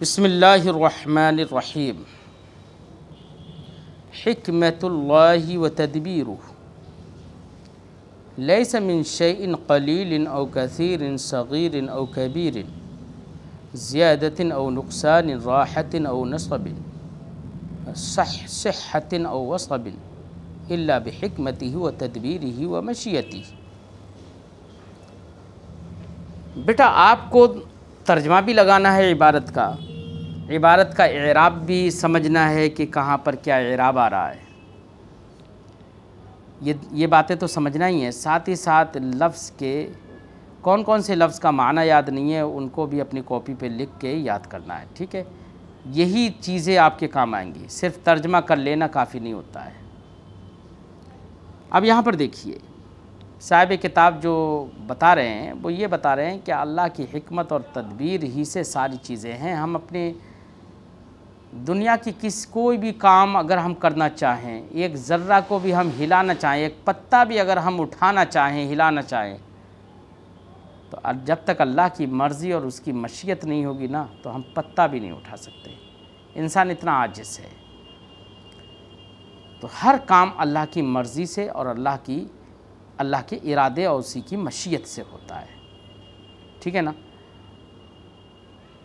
بسم الله الرحمن الرحيم حكمة الله وتدبيره ليس من شيء قليل أو كثير صغير أو كبير زيادة أو نقصان راحة أو نصب صح صحة أو وصب إلا بحكمته وتدبيره ومشيته آپ کو ترجمہ بھی لگانا ہے عبارت کا इबारत का एराब भी समझना है कि कहाँ पर क्या एराब आ रहा है ये ये बातें तो समझना ही है साथ ही साथ लफ्ज़ के कौन कौन से लफ्ज़ का माना याद नहीं है उनको भी अपनी कॉपी पे लिख के याद करना है ठीक है यही चीज़ें आपके काम आएंगी सिर्फ तर्जमा कर लेना काफ़ी नहीं होता है अब यहाँ पर देखिए साहिब किताब जो बता रहे हैं वो ये बता रहे हैं कि अल्लाह की हमत और तदबीर ही से सारी चीज़ें हैं हम अपने दुनिया की किस कोई भी काम अगर हम करना चाहें एक ज़र्रा को भी हम हिलाना चाहें एक पत्ता भी अगर हम उठाना चाहें हिलाना चाहें तो जब तक अल्लाह की मर्ज़ी और उसकी मशीयत नहीं होगी ना तो हम पत्ता भी नहीं उठा सकते इंसान इतना आजिज़ है तो हर काम अल्लाह की मर्ज़ी से और अल्लाह की अल्लाह के इरादे और उसी की मशीयत से होता है ठीक है ना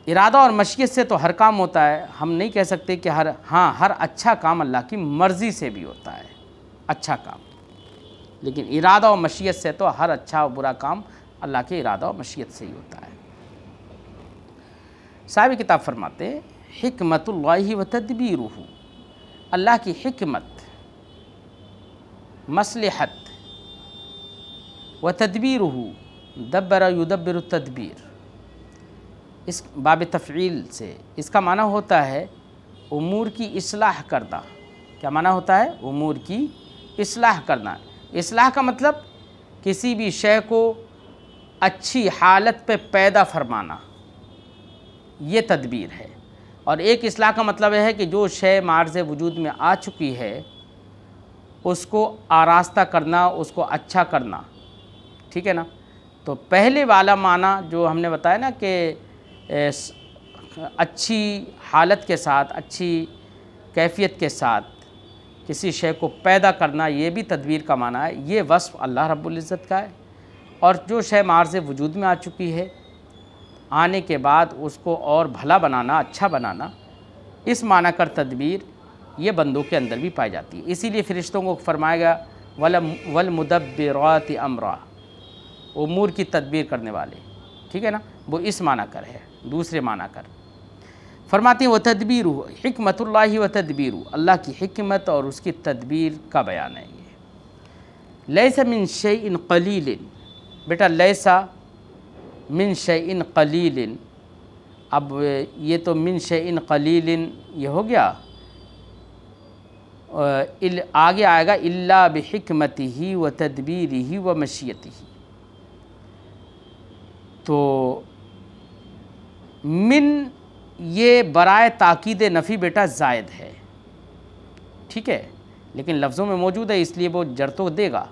इरादा और मशीत से तो हर काम होता है हम नहीं कह सकते कि हर हाँ हर अच्छा काम अल्लाह की मर्ज़ी से भी होता है अच्छा काम लेकिन इरादा और मशीत से तो हर अच्छा और बुरा काम अल्लाह के इरादा और मशीत से ही होता है साहब किताब फरमाते हमतल्ला व तदबी रूहू अल्लाह की हमत मसलहत व रूहू दब्बर युदब्बर तदबीर इस बाब तफ़ील से इसका माना होता है उमूर की असलाह करना क्या माना होता है उमूर की असलाह करना असलाह का मतलब किसी भी शय को अच्छी हालत पे पैदा फरमाना ये तदबीर है और एक असलाह का मतलब है कि जो शय मार्ज वजूद में आ चुकी है उसको आरास्ता करना उसको अच्छा करना ठीक है ना तो पहले वाला माना जो हमने बताया ना कि अच्छी हालत के साथ अच्छी कैफियत के साथ किसी शय को पैदा करना ये भी तदबीर का माना है ये वस्फ़ अल्लाह रब्ज़त का है और जो शे मार्ज वजूद में आ चुकी है आने के बाद उसको और भला बनाना अच्छा बनाना इस माना कर तदबीर ये बंदों के अंदर भी पाई जाती है इसीलिए फ़रिश्तों को फरमाएगा वल वलमुदब्बरात अमरा उमूर की तदबीर करने वाले ठीक है ना वो इस माना कर है दूसरे माना कर फरमाते व तदबीर हमतुल्ला व तदबीर अल्लाह की हमत और उसकी तदबीर का बयान है ये लैसा मिन इन कलील बेटा लैसा मिन इन कलील अब ये तो मिन इन कलील ये हो गया इल, आगे आएगा इल्ला बिकमत ही व तदबीर ही व मशीत ही तो मिन ये बराए ताक़द नफ़ी बेटा जायद है ठीक है लेकिन लफ्ज़ों में मौजूद है इसलिए वो जड़ तो देगा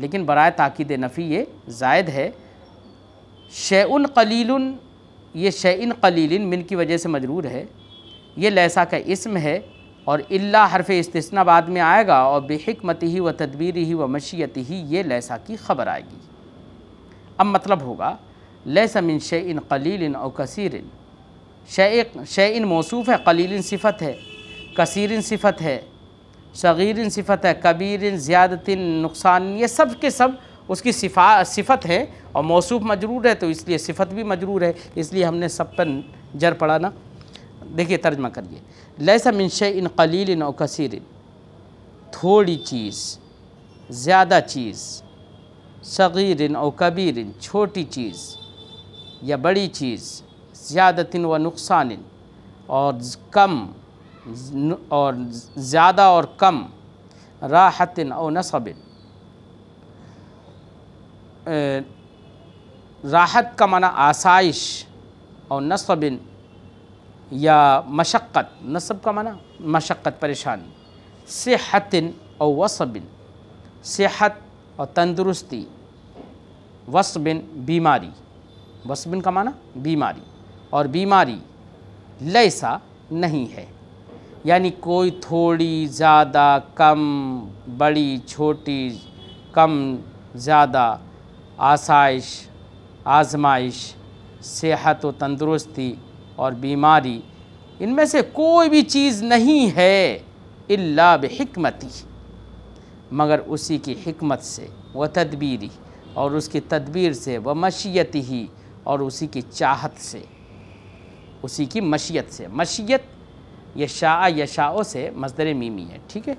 लेकिन बराए ताक़ीद नफ़ी ये जायद है शैन कलील ये शेन कलील मिन की वजह से मजरूर है ये लैसा का इसम है और इल्ला हरफ इस्तना बाद में आएगा और बेहिकमत ही व तदबीर ही व मशीयत ही ये लैसा की खबर आएगी अब मतलब होगा शे इन कलील और कसीर शे इन मौसूफ़ है कलील सिफत है कसर सिफत है शगीर सिफत है कबीर ज़्यादतिन नुकसान ये सब के सब उसकी सिफा सिफत है और मौसूफ मजरूर है तो इसलिए सिफत भी मजरूर है इसलिए हमने सब पर जर पड़ा ना देखिए तर्जमा करिए लैसा शे इन कलील और कसर थोड़ी चीज़ ज़्यादा चीज़ सगीर और कबीर छोटी चीज़ या बड़ी चीज़ ज़्यादतिन व नुकसान और कम और ज़्यादा और कम राहतिन और नसबिन राहत का माना आसाइश और नसबिन या मशक्क़त नसब का माना मशक्क़त परेशानी सेहतिन और वसबिन सेहत और तंदुरुस्ती वसबिन बीमारी वसबिन का माना बीमारी और बीमारी लैसा नहीं है यानी कोई थोड़ी ज़्यादा कम बड़ी छोटी कम ज़्यादा आसाइश आजमाइश सेहत व तंदुरुस्ती और बीमारी इनमें से कोई भी चीज़ नहीं है इल्ला बकमती मगर उसी की हमत से व तदबीरी और उसकी तदबीर से व मशीयती ही और उसी की चाहत से उसी की मशीयत से मशीयत यशा यशाओ से मजदर मीमी है ठीक है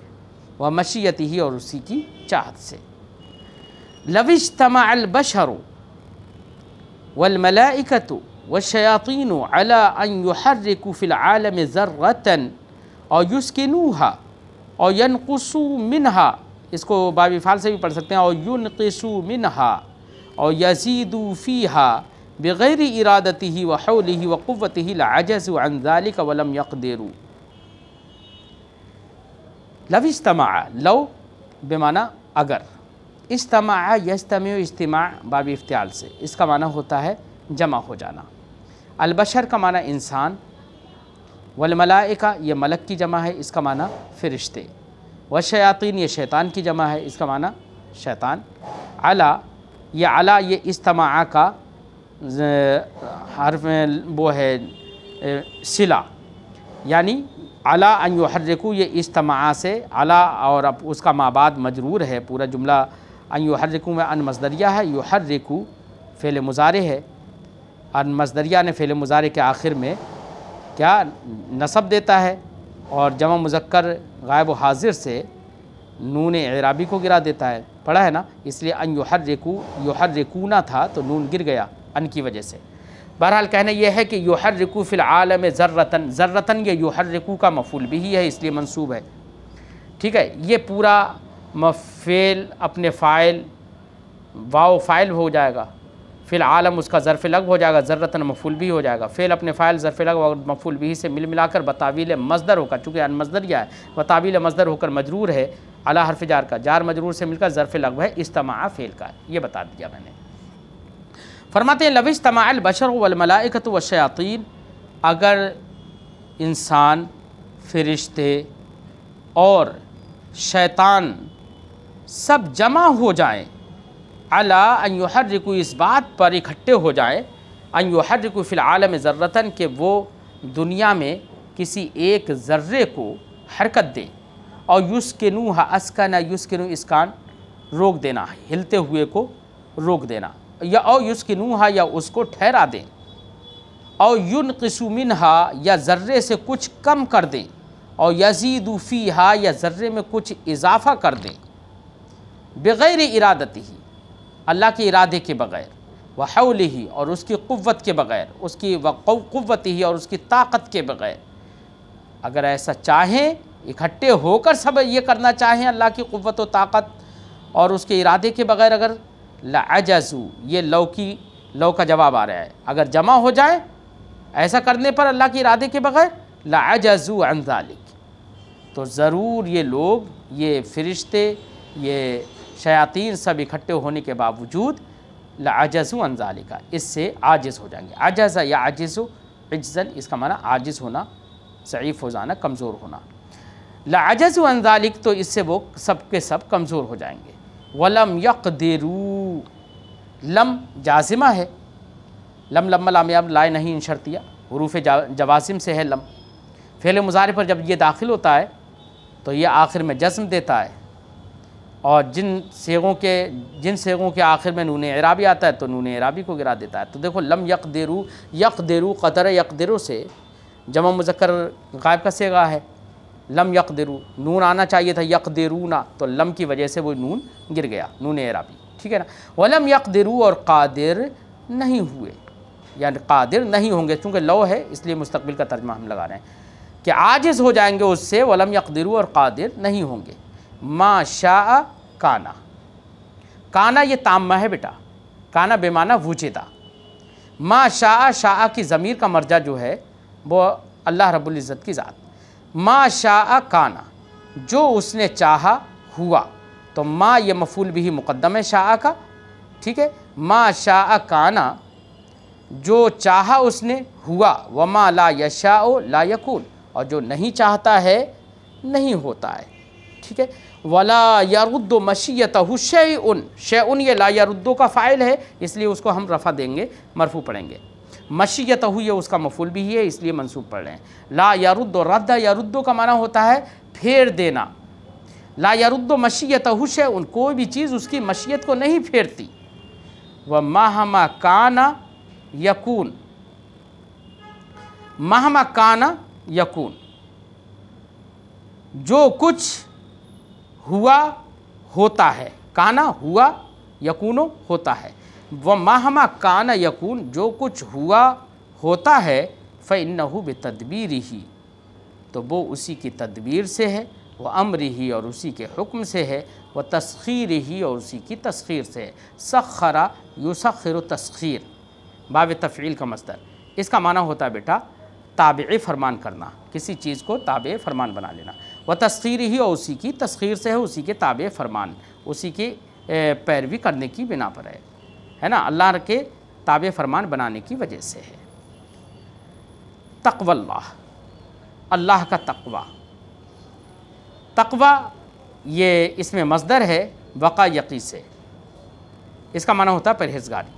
वह मशीयत ही और उसी की चाहत से लविश तमालबशर वलमलाइकतु व शयातीन अलाकुफ़िल आलम ज़र्रतन और युस्किनूहा और यनकसू मिनहा इसको फाल से भी पढ़ सकते हैं और युनकसू मिनहा और यजीदूफ़ी फ़ीहा बग़ैर इरादती ही वहल ही वक़वत ही लाजज़ अनजालिक वलम यकदेरू लव इजमा लव बेमाना अगर इज्तम यजतम इज्तम बाब इफ्तियाल से इसका माना होता है जमा हो जाना अलबशर का माना इंसान वलमलाइका यह मलक की जमा है इसका माना फ़रिश्ते व शयातीन ये शैतान की जमा है इसका माना शैतान अला ये अला ये इज्तम का हरफ वो है सिला यानी अला अन यहरकू ये तमा से अला और अब उसका माबाद मजरूर है पूरा जुमला अन यहरकू में अन मजदरिया है हर यहरकू फ़ेल मुजारे है अन मजदरिया ने फ़ेल मुजारे के आखिर में क्या नसब देता है और जमा मुजक्कर गायब हाजिर से नून एराबी को गिरा देता है पढ़ा है ना इसलिए अन यहरकू ना था तो नून गिर गया अन की वजह से बहरहाल कहना यह है कि योहर रिकू फिल आलम ज़र्रतन ज़र्रतन ये योहर रिकू का मफूल भी ही है इसलिए मनसूब है ठीक है ये पूरा मफ़ेल अपने फ़ाइल वाओ फ़ाइल हो जाएगा फिल आलम उसका ज़रफ़ लग हो जाएगा ज़र्रतन मफूल भी हो जाएगा फ़ेल अपने फ़ाइल ज़रफ़ लग और मफूल भी से मिल मिलाकर बतावील मजदर होकर चूँकि अनमजदर या है बतावील मजदर होकर मजरूर है अला हरफ जार का जार मजरूर से मिलकर ज़रफ़ लग है इस्तम फ़ेल का ये बता दिया मैंने फरमाते हैं लविश तमाल बशर वलमलाकत वशातीन अगर इंसान फरिश्ते और शैतान सब जमा हो जाएं अला रिकु इस बात पर इकट्ठे हो जाएं फ़िलहाल फ़िलआलम ज़र्रतन के वो दुनिया में किसी एक ज़र्रे को हरकत दें और नू हा अस्कन नू इसकान रोक देना हिलते हुए को रोक देना या और युस्किनूहा या उसको ठहरा दें और युन हा या ज़र्रे से कुछ कम कर दें और यजीदूफ़ी हा या ज़र्रे में कुछ इजाफ़ा कर दें बग़ैर इरादती ही अल्लाह के इरादे के बग़ैर वहल ही और उसकी क़वत के बग़ैर उसकी वक़वत ही और उसकी ताकत के बग़ैर अगर ऐसा चाहें इकट्ठे होकर सब ये करना चाहें अल्लाह की क़वत व ताकत और उसके इरादे के बग़ैर अगर लजू ये लव की लव का जवाब आ रहा है अगर जमा हो जाए ऐसा करने पर अल्लाह के इरादे के बगैर लजू अनजालिक तो ज़रूर ये लोग ये फरिश्ते ये शयातीन सब इकट्ठे होने के बावजूद लाजू अनजालिका इससे आजिज़ हो जाएंगे आजा या आजिज़ इज्जन इसका माना आजिज़ होना शरीफ हो जाना कमज़ोर होना लाजू अनजालिक तो इससे वो सब के सब कमज़ोर हो जाएंगे वलम यक देरू लम जाजिमा है लम लम लामयाब लाए नहीं इन शर्तिया हरूफ जवासिम से है लम फेल मुजारे पर जब ये दाखिल होता है तो ये आखिर में जज्म देता है और जिन सेगों के जिन सेगों के आखिर में नून इराबी आता है तो नून इराबी को गिरा देता है तो देखो लम यक देरू यक देरू कतर यक देरू से जमा मुजक्र गायब का सेगा है लम यकदरू नून आना चाहिए था ना तो लम की वजह से वो नून गिर गया नून एराबी ठीक है ना वलम यकदरू और कादिर नहीं हुए यानी कादिर नहीं होंगे चूँकि लो है इसलिए मुस्तबिल का तर्जमा हम लगा रहे हैं कि आजिज़ हो जाएंगे उससे वलम यकदरू और कादिर नहीं होंगे माँ शाह काना काना ये तामा है बेटा काना बेमाना वूचेदा माँ शाह शाह की ज़मीर का मर्जा जो है वो अल्लाह रब्ज़त की ज़ात माँ शाह काना जो उसने चाहा हुआ तो माँ ये मफूल भी मुक़दम है शाह का ठीक है माँ शाह काना जो चाहा उसने हुआ व माँ ला यशा ला यकून और जो नहीं चाहता है नहीं होता है ठीक है वला यारुद्दो मशीयत शे उन शे उन ये ला यारुद्दो का फ़ाइल है इसलिए उसको हम रफ़ा देंगे मरफू पढ़ेंगे मशीयत है उसका मफूल भी है इसलिए मनसूब पढ़ रहे हैं ला यारुद्दो रद्दा यारुद्दो का माना होता है फेर देना ला यारुद्दो मशीयत हुश है उन कोई भी चीज़ उसकी मशीयत को नहीं फेरती व महमा काना यकून महमा काना यकून जो कुछ हुआ होता है काना हुआ यकूनो होता है व माहमा कान यकून जो कुछ हुआ होता है बे तदबीर ही तो वो उसी की तदबीर से है वह अम्र ही और उसी के हुक्म से है वह तस्खीर ही और उसी की तस्खीर से है सखरा यूसखर तस्खीर बाब तफ़ील का मस्तर इसका माना होता है बेटा ताब फरमान करना किसी चीज़ को ताब फरमान बना लेना वह तस्खीर ही और उसी की तस्खीर से है उसी के ताब फरमान उसी की पैरवी करने की बिना पर है है ना अल्लाह के ताब फरमान बनाने की वजह से है तकवल्ला अल्लाह का तकवा तकवा ये इसमें मजदर है वक़ा यकी से इसका माना होता है परहेजगारी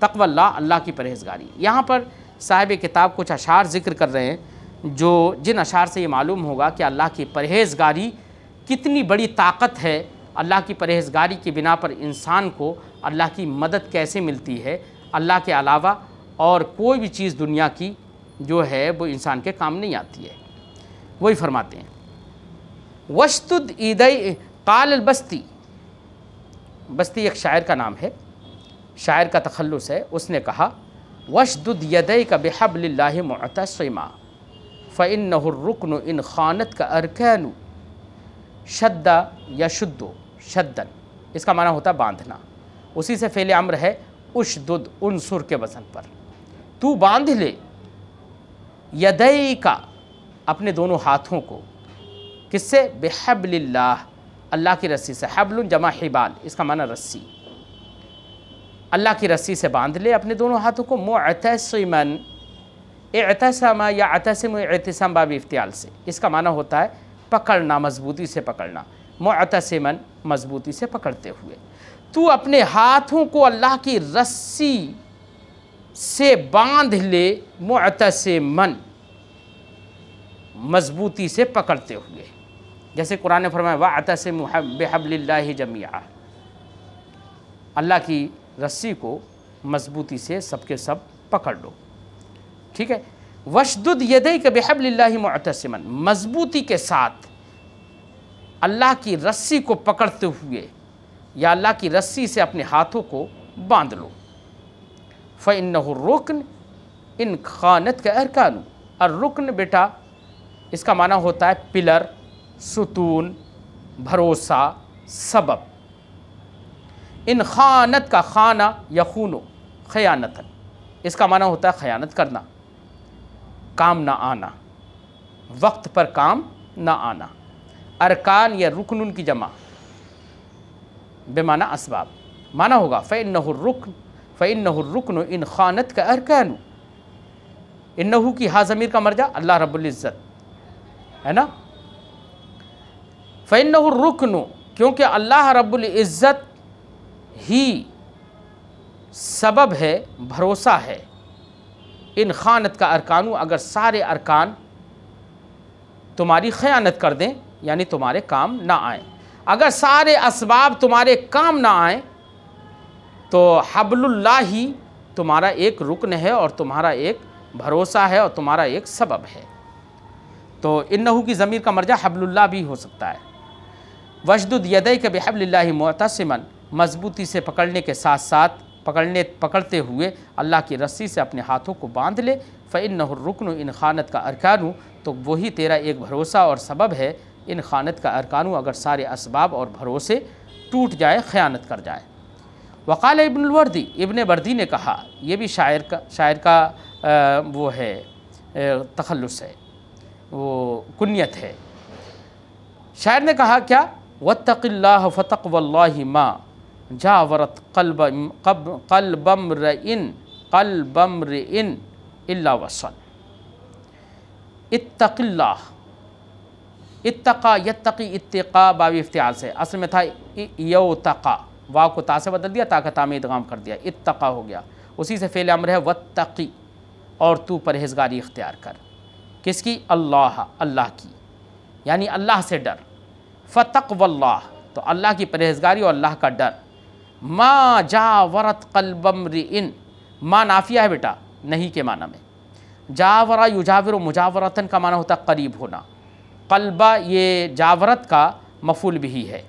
तकवल्ला अल्लाह की परहेजगारी यहाँ पर साहिब किताब कुछ अशार ज़िक्र कर रहे हैं जो जिन अशार से ये मालूम होगा कि अल्लाह की परहेजगारी कितनी बड़ी ताकत है अल्लाह की परहेजगारी के बिना पर इंसान को अल्लाह की मदद कैसे मिलती है अल्लाह के अलावा और कोई भी चीज़ दुनिया की जो है वो इंसान के काम नहीं आती है वही फरमाते हैं वस्तुद ईद काल बस्ती बस्ती एक शायर का नाम है शायर का तखलस है उसने कहा वशदुद यदई का बेहबल्ला मतमा फ़िन नहुरुकन इन खानत का अरकैनु शद्दा या शुद्दो शद्दन इसका माना होता बांधना उसी से फैले अम्र है उश दुद उन सुर के वसन पर तू बांध ले यदई का अपने दोनों हाथों को किससे बेहबल्ला अल्लाह की रस्सी से हबल जमा हिबाल इसका माना रस्सी अल्लाह की रस्सी से बांध ले अपने दोनों हाथों को अतमन एतसमा या अतसम एतसम बाबी इफ्तियाल से इसका माना होता है पकड़ना मजबूती से पकड़ना मतसमन मजबूती से पकड़ते हुए तू अपने हाथों को अल्लाह की रस्सी से बांध ले मतसमन मजबूती से पकड़ते हुए जैसे कुरान फरमाए व अतस बेहबल्ला जमिया अल्लाह की रस्सी को मजबूती से सबके सब पकड़ लो ठीक है वशदुद यदई के बेहबल्ला मतसमन मजबूती के साथ अल्लाह की रस्सी को पकड़ते हुए या अल्लाह की रस्सी से अपने हाथों को बांध लो फ़ैन रुकन इन खानत का अरकान और रुकन बेटा इसका माना होता है पिलर सुतून भरोसा सबब इन खानत का खाना या खूनो खयानतन इसका माना होता है खयानत करना काम ना आना वक्त पर काम ना आना अरकान या रुकन की जमा बेमाना इसबाब माना होगा फ़ैन नहुरुकन फ़ैन नहुरुकन इन खानत का अरकान इन नहू की हाजमीर का मर्जा अल्लाह रबुल्ज़त है ना फ़ैन नहुरुकन क्योंकि अल्लाह रबुल्ज़त ही सबब है भरोसा है इन खानत का अरकान अगर सारे अरकान तुम्हारी ख़यानत कर दें यानी तुम्हारे काम ना आए अगर सारे इसबाब तुम्हारे काम ना आए तो हबलुल्ला ही तुम्हारा एक रुकन है और तुम्हारा एक भरोसा है और तुम्हारा एक सबब है तो इन नहू की ज़मीर का मर्जा हबलुल्ला भी हो सकता है वजदुद यदय के बेहबल्ला मतसमन मजबूती से पकड़ने के साथ साथ पकड़ने पकड़ते हुए अल्लाह की रस्सी से अपने हाथों को बांध ले फ़ैन रुकन इन खानत का अरकानू तो वही तेरा एक भरोसा और सबब है इन खानत का अरकानू अगर सारे इसबाब और भरोसे टूट जाए ख़यानत कर जाए वक़ाल इब्नवर्दी इबन वर्दी ने कहा यह भी शायर का शायर का आ, वो है तखलस है वो कुत है शायर ने कहा क्या वतक़ल्ला फ़तक वल्ल माँ जावरत कलब बम्र इन कल बम्र इन अल्ला वसन इतक़ल्ला इतका यत्तकी इतका बाव इफ्तियाल से असल में था यो तका वाव को ता से बदल दिया ता का इदगाम कर दिया इतका हो गया उसी से फेल अम्र है वत्तकी और तू परहेजगारी इख्तियार कर किसकी अल्लाह अल्लाह की यानी अल्लाह से डर फ़तक वल्लाह तो अल्लाह की परहेजगारी और अल्लाह का डर माँ जा वरत इन माँ नाफिया है बेटा नहीं के माना में जावरा युजावर मुजावरतन का माना होता करीब होना कलबा ये जावरत का मफूल भी है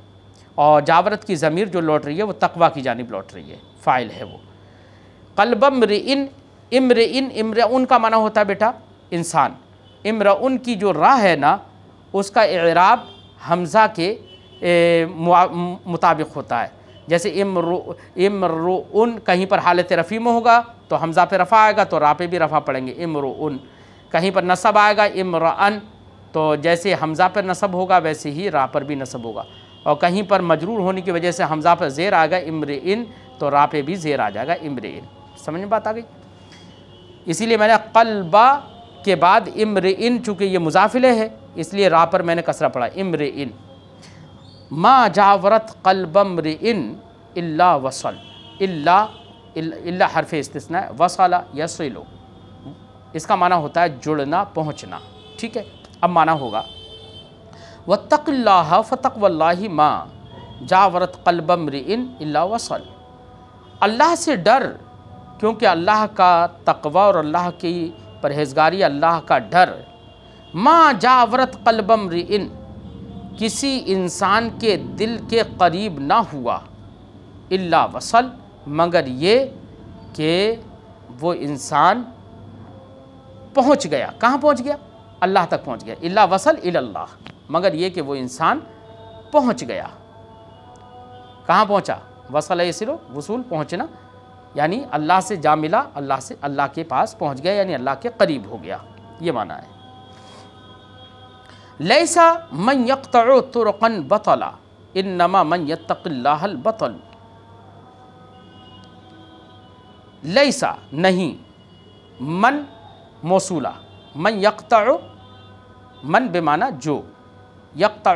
और जावरत की ज़मीर जो लौट रही है वो तकवा की जानब लौट रही है फ़ाइल है वो कलबम इन इम्र इन इम्र उन का माना होता है बेटा इंसान इम्र उन की जो राह है ना उसका इराब हमज़ा के मुताबिक होता है जैसे इम्र इम्र उन कहीं पर हालत रफ़ी में होगा तो हमज़ा पे रफ़ा आएगा तो रा पे भी रफ़ा पड़ेंगे इम्र उन कहीं पर नसब आएगा इम्र अन तो जैसे हमज़ा पर नसब होगा वैसे ही रा पर भी नसब होगा और कहीं पर मजरूर होने की वजह से हमज़ा पर ज़ेर आ गया इम्र इन तो रा पे भी ज़ेर आ जाएगा इम्र इन समझ में बात आ गई इसीलिए मैंने कलबा के बाद इम्र इन चूँकि ये मुजाफिले है इसलिए रा पर मैंने कसरा पढ़ा इम्र इन मा जावरत कलबम्र इन इल्ला वसल इल्ला इल्ला हरफ इस्तना वसला या इसका माना होता है जुड़ना पहुँचना ठीक है अब माना होगा व तकल्ला फ़तक वल्ला माँ जावरत कलबमरिन अल्ला वसल अल्लाह से डर क्योंकि अल्लाह का तकवा और अल्लाह की परहेजगारी अल्लाह का डर माँ जावरत कलबमरिन किसी इंसान के दिल के करीब ना हुआ इल्ला वसल मगर ये कि वो इंसान पहुँच गया कहाँ पहुँच गया अल्लाह तक पहुँच गया इल्ला वसल अल्लाह मगर ये कि वो इंसान पहुँच गया कहाँ पहुँचा वसल सिरो वसूल पहुँचना यानी अल्लाह से जा मिला अल्लाह से अल्लाह के पास पहुँच गया यानी अल्लाह के करीब हो गया ये माना है लैसा मन यकतरो तुरकन बतला इन नमा मन यतल बतल लैसा नहीं मन मौसूला मन यकतरो मन बेमाना जो यकत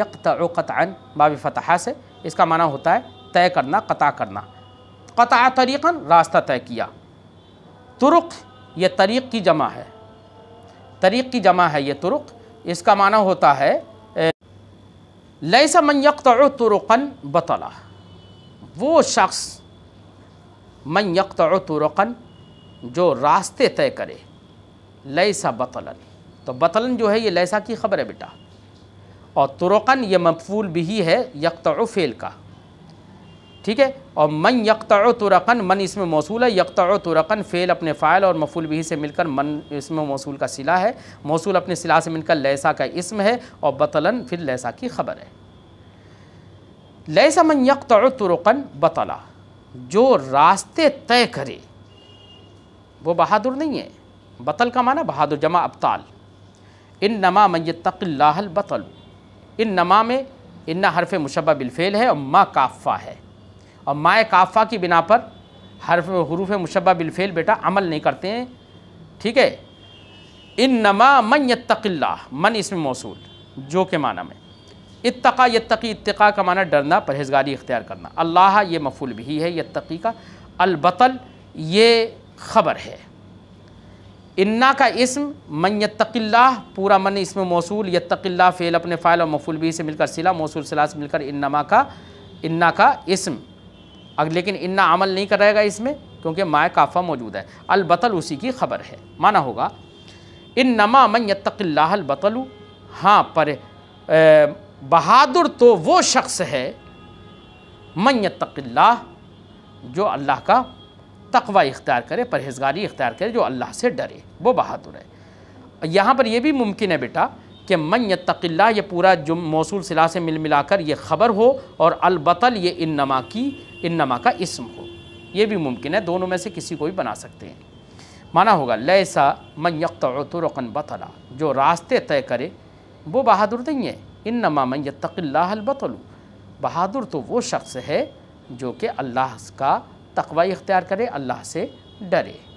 यकत अन बाब फ़तहा से इसका माना होता है तय करना कता करना कता तरीक़न रास्ता तय किया तुरुक ये तरीक़ की जमा है तरीक़ की जमा है ये तुरुक इसका माना होता है लैसा मन यकत तुरुकन बतला वो शख्स मन यकत तुरुकन जो रास्ते तय करे लैसा बतलन तो बतलन जो है ये लैसा की ख़बर है बेटा और तुरकन ये मफूल भी है यकत फ़ेल का ठीक है और मन यकत तुरकन मन इसमें मौसू है यकत तुरकन फ़ेल अपने फ़ायल और मफूल भी से मिलकर मन इसमें मौसूल का सिला है मौसू अपने सिला से मिलकर लैसा का इसम है और बतलन फिर लैसा की ख़बर है लैसा मन यकत तुरकन बतला जो रास्ते तय करे वो बहादुर नहीं है बतल का माना बहादुर जमा अबताल इन नमा बतल इन नमा में इन्ना हरफ मुशबा बिलफ़ेल है और माँ काफ़ा है और माए काफ़ा की बिना पर हरफ हरूफ मुशबा बिलफ़ेल बेटा अमल नहीं करते हैं ठीक है इन नमा मन यतक़ल्ला मन इसमें मौसू जो के माना में इतका यतकी इतका का माना डरना परहेजगारी इख्तियार करना अल्लाह ये मफूल भी है यकी का अलबतल ये ख़बर है इन्ना का इसम मन यत्तकिल्ला पूरा मन इसमें मौसूल यत्तकिल्ला फ़ेल अपने फ़ाइल और मफूल भी से मिलकर सिला मौसूल सिला से मिलकर इन्नमा का इन्ना का इसम अब लेकिन इन्ना अमल नहीं कर रहेगा इसमें क्योंकि माय काफ़ा मौजूद है अलबतल उसी की खबर है माना होगा इन नमा मन यत्तकिल्ला हाँ पर बहादुर तो वो शख्स है मन यत्तकिल्ला जो अल्लाह का तकवा इख्तियार करे परहेजगारी इख्तियार करे जो अल्लाह से डरे वो बहादुर है यहाँ पर यह भी मुमकिन है बेटा कि मन यतल्ला ये पूरा जुम मौसू सिला से मिल मिलाकर ये ख़बर हो और अलबतल ये इन नमा की इन नमा का इसम हो ये भी मुमकिन है दोनों में से किसी को भी बना सकते हैं माना होगा लैसा मन यकतरकन बतला जो रास्ते तय करे वो बहादुर नहीं है इन नमा मन अलबतलू बहादुर तो वो शख्स है जो कि अल्लाह का तकवाई इख्तियार करे अल्लाह से डरे